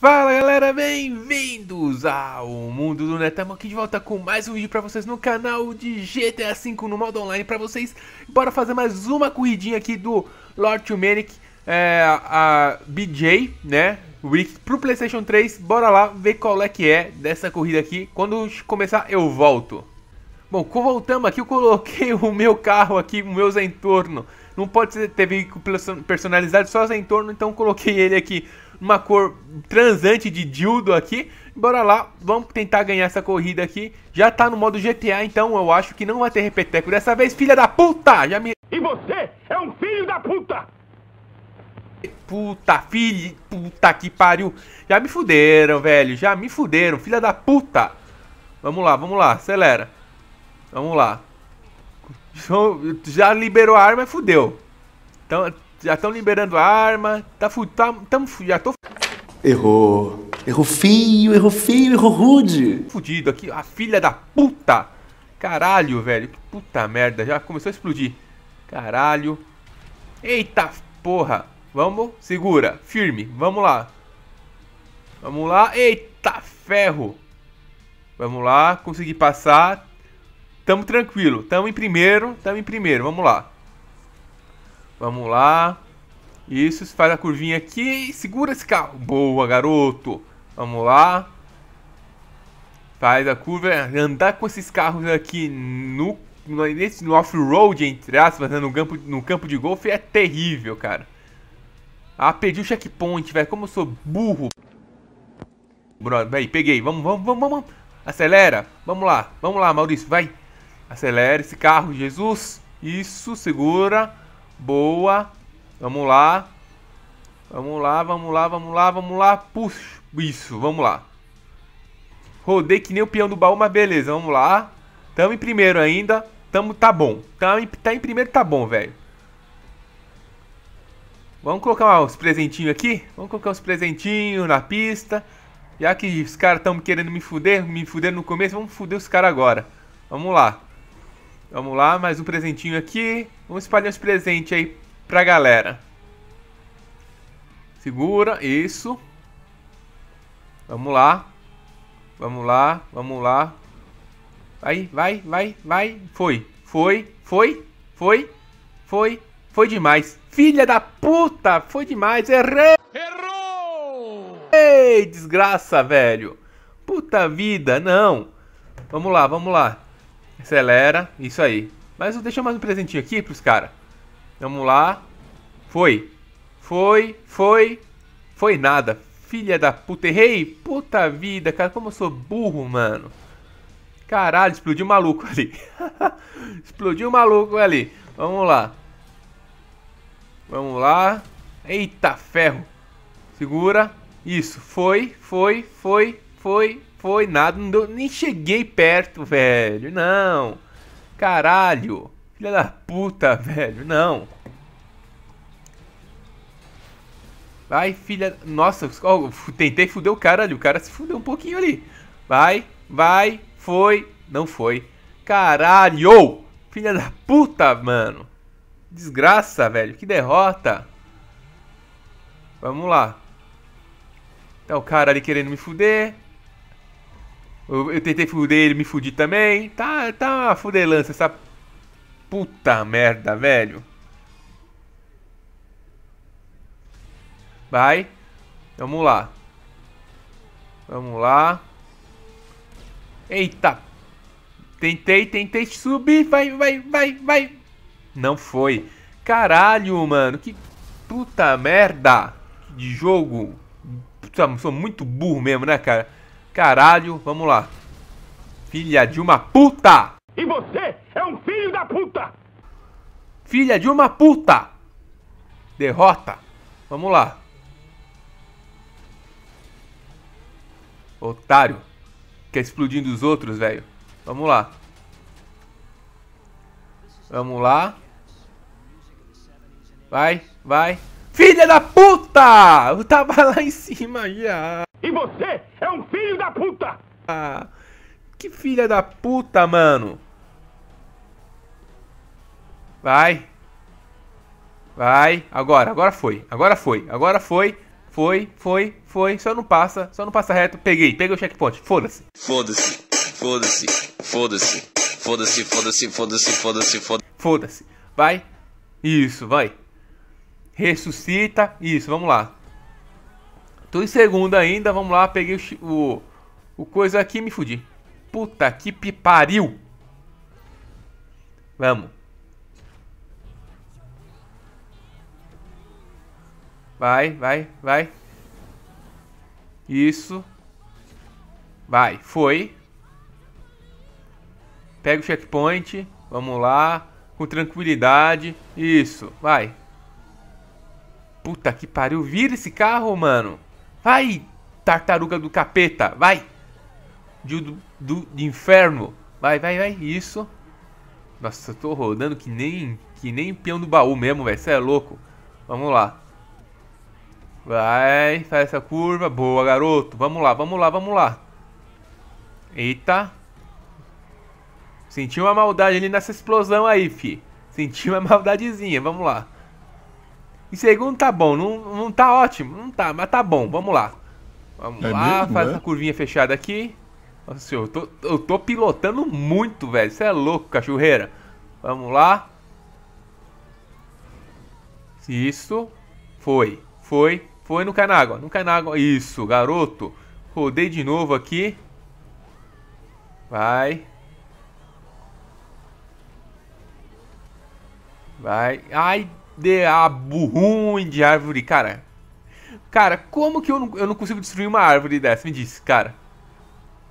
Fala galera, bem-vindos ao Mundo do Netamo aqui de volta com mais um vídeo pra vocês no canal de GTA V no modo online pra vocês. Bora fazer mais uma corridinha aqui do Lord Manic, é, a BJ, né? Week pro Playstation 3. Bora lá ver qual é que é dessa corrida aqui. Quando começar eu volto. Bom, voltamos aqui, eu coloquei o meu carro aqui, o meu Zentorno. Não pode ter veículo personalizado só Zentorno, então coloquei ele aqui uma cor transante de dildo aqui. Bora lá, vamos tentar ganhar essa corrida aqui. Já tá no modo GTA, então eu acho que não vai ter repeteco dessa vez, filha da puta! Já me... E você é um filho da puta! Puta, filho, puta que pariu. Já me fuderam, velho, já me fuderam, filha da puta! Vamos lá, vamos lá, acelera. Vamos lá. Já liberou a arma e fudeu. Então, já estão liberando a arma. Tá, tá, tamo, já tô. Errou. Errou feio, errou feio, errou rude. Fudido aqui, a filha da puta. Caralho, velho. Que puta merda. Já começou a explodir. Caralho. Eita porra. Vamos, segura, firme. Vamos lá. Vamos lá. Eita ferro. Vamos lá, consegui passar. Tamo tranquilo. Tamo em primeiro, tamo em primeiro. Vamos lá. Vamos lá. Isso, faz a curvinha aqui. Segura esse carro. Boa, garoto. Vamos lá. Faz a curva. Andar com esses carros aqui no, no, no off-road, entre aspas, né? no, campo, no campo de golfe é terrível, cara. Ah, perdi o checkpoint, velho. Como eu sou burro. Brother, véi, peguei. Vamos, vamos, vamos, vamos. Acelera. Vamos lá, vamos lá, Maurício, vai. Acelera esse carro, Jesus. Isso, segura. Boa. Vamos lá. Vamos lá, vamos lá, vamos lá, vamos lá. Puxa, isso, vamos lá. Rodei que nem o peão do baú, mas beleza, vamos lá. Tamo em primeiro ainda. Tamo, tá bom. Tamo tá em, tá em primeiro, tá bom, velho. Vamos colocar uns presentinhos aqui? Vamos colocar uns presentinhos na pista. Já que os caras estão querendo me fuder, me fuder no começo, vamos fuder os caras agora. Vamos lá. Vamos lá, mais um presentinho aqui. Vamos espalhar esse presente aí pra galera. Segura, isso. Vamos lá. Vamos lá, vamos lá. Vai, vai, vai, vai. Foi, foi, foi, foi, foi, foi demais. Filha da puta, foi demais. Errei! Errou! Ei, desgraça, velho. Puta vida, não. Vamos lá, vamos lá. Acelera. Isso aí. Mas eu deixo mais um presentinho aqui pros caras. Vamos lá. Foi. Foi. Foi. Foi nada. Filha da puta. Errei. Puta vida, cara. Como eu sou burro, mano. Caralho, explodiu o maluco ali. explodiu o maluco ali. Vamos lá. Vamos lá. Eita ferro. Segura. Isso. Foi, foi, foi, foi, foi nada, não deu, nem cheguei perto, velho. Não. Caralho. Filha da puta, velho. Não. Vai, filha. Nossa, oh, tentei fuder o cara ali. O cara se fudeu um pouquinho ali. Vai, vai, foi. Não foi. Caralho! Filha da puta, mano. Desgraça, velho. Que derrota. Vamos lá. Tá o cara ali querendo me fuder. Eu, eu tentei fuder ele, me fudi também. Tá, tá uma fudelança essa puta merda, velho. Vai. Vamos lá. Vamos lá. Eita. Tentei, tentei subir. Vai, vai, vai, vai. Não foi. Caralho, mano. Que puta merda de jogo. Puta, sou muito burro mesmo, né, cara? Caralho, vamos lá. Filha de uma puta! E você é um filho da puta! Filha de uma puta! Derrota! Vamos lá. Otário. Quer explodindo os outros, velho. Vamos lá. Vamos lá. Vai, vai. Filha da puta! Eu tava lá em cima já você é um filho da puta! Ah, que filha da puta, mano! Vai! Vai! Agora, agora foi, agora foi, agora foi, foi, foi, foi, só não passa, só não passa reto. Peguei, peguei o checkpoint, foda-se! Foda-se, foda-se, foda-se, foda-se, foda-se, foda-se, foda-se, foda-se. Foda-se, vai! Isso, vai! Ressuscita, isso, vamos lá. Tô em segunda ainda, vamos lá, peguei o, o, o coisa aqui e me fudi. Puta que pariu! Vamos. Vai, vai, vai. Isso. Vai, foi. Pega o checkpoint. Vamos lá. Com tranquilidade. Isso, vai. Puta que pariu. Vira esse carro, mano. Vai, tartaruga do capeta, vai! De, do, do de inferno, vai, vai, vai, isso. Nossa, eu tô rodando que nem, que nem peão do baú mesmo, velho, cê é louco. Vamos lá. Vai, faz essa curva, boa, garoto. Vamos lá, vamos lá, vamos lá. Eita. Senti uma maldade ali nessa explosão aí, fi. Senti uma maldadezinha, vamos lá. Em segundo tá bom, não, não tá ótimo, não tá, mas tá bom, vamos lá. Vamos é lá, mesmo, faz né? essa curvinha fechada aqui. Nossa senhora, eu tô, eu tô pilotando muito, velho. Você é louco, cachorreira. Vamos lá. Isso. Foi, foi, foi. Não cai na água, não cai na água. Isso, garoto. Rodei de novo aqui. Vai. Vai. Ai, de abo ruim de árvore, cara. Cara, como que eu não, eu não consigo destruir uma árvore dessa? Me diz, cara.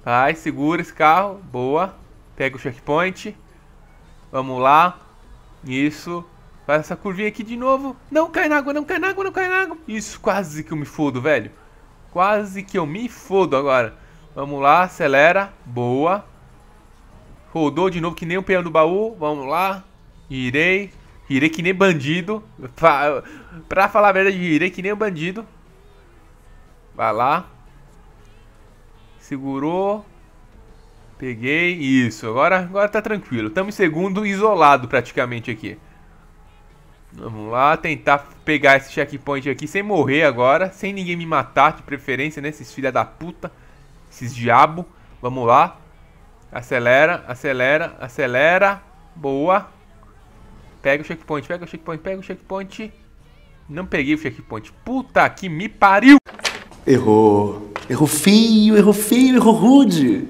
Vai, segura esse carro. Boa. Pega o checkpoint. Vamos lá. Isso. Faz essa curvinha aqui de novo. Não cai na água, não cai na água, não cai na água. Isso, quase que eu me fodo, velho. Quase que eu me fodo agora. Vamos lá, acelera. Boa. Rodou de novo que nem o um peão do baú. Vamos lá. Irei. Irei que nem bandido. Pra, pra falar a verdade, irei que nem bandido. Vai lá. Segurou. Peguei. Isso. Agora, agora tá tranquilo. Estamos em segundo, isolado praticamente aqui. Vamos lá, tentar pegar esse checkpoint aqui sem morrer agora. Sem ninguém me matar, de preferência, né? Esses filha da puta. Esses diabo. Vamos lá. Acelera, acelera, acelera. Boa. Pega o checkpoint, pega o checkpoint, pega o checkpoint. Não peguei o checkpoint. Puta que me pariu! Errou. Errou feio, errou feio, errou rude.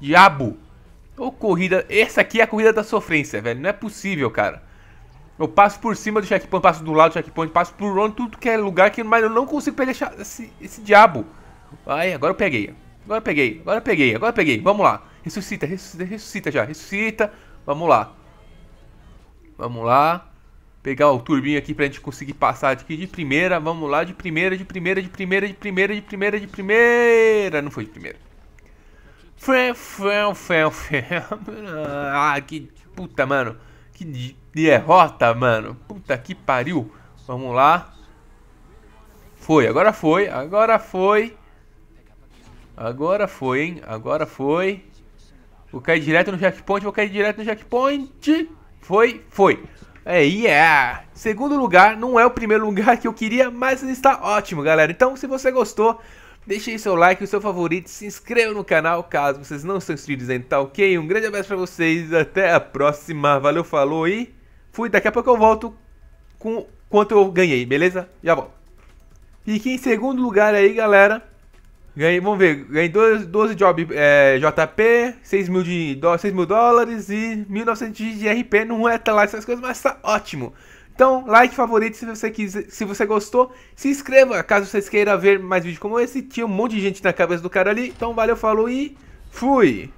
Diabo. Ô oh, corrida, essa aqui é a corrida da sofrência, velho. Não é possível, cara. Eu passo por cima do checkpoint, passo do lado do checkpoint, passo por onde tudo que é lugar que mas eu não consigo pegar esse, esse diabo. Ai, agora eu peguei. Agora eu peguei. Agora eu peguei. Agora eu peguei. Vamos lá. Ressuscita, ressuscita, ressuscita já. Ressuscita. Vamos lá. Vamos lá. Pegar o turbinho aqui pra gente conseguir passar aqui de primeira. Vamos lá, de primeira, de primeira, de primeira, de primeira, de primeira, de primeira. Não foi de primeira. Fé, fé, fé, fé. Ah, que puta, mano. Que derrota, mano. Puta que pariu. Vamos lá. Foi, agora foi, agora foi. Agora foi, hein? Agora foi. Vou cair direto no checkpoint, vou cair direto no checkpoint. Foi, foi. É, yeah! É. Segundo lugar, não é o primeiro lugar que eu queria, mas está ótimo, galera. Então, se você gostou, deixe aí seu like, o seu favorito, se inscreva no canal, caso vocês não estão inscritos ainda, tá ok? Um grande abraço pra vocês, até a próxima, valeu, falou e fui. Daqui a pouco eu volto com quanto eu ganhei, beleza? Já volto. Fiquei em segundo lugar aí, galera. Ganhei, vamos ver, ganhei 12, 12 é, JP, 6 mil, de, 6 mil dólares e 1.900 de RP. Não é tá lá essas coisas, mas tá ótimo. Então, like, favorito se você quiser, se você gostou. Se inscreva caso vocês queiram ver mais vídeos como esse. Tinha um monte de gente na cabeça do cara ali. Então, valeu, falou e fui!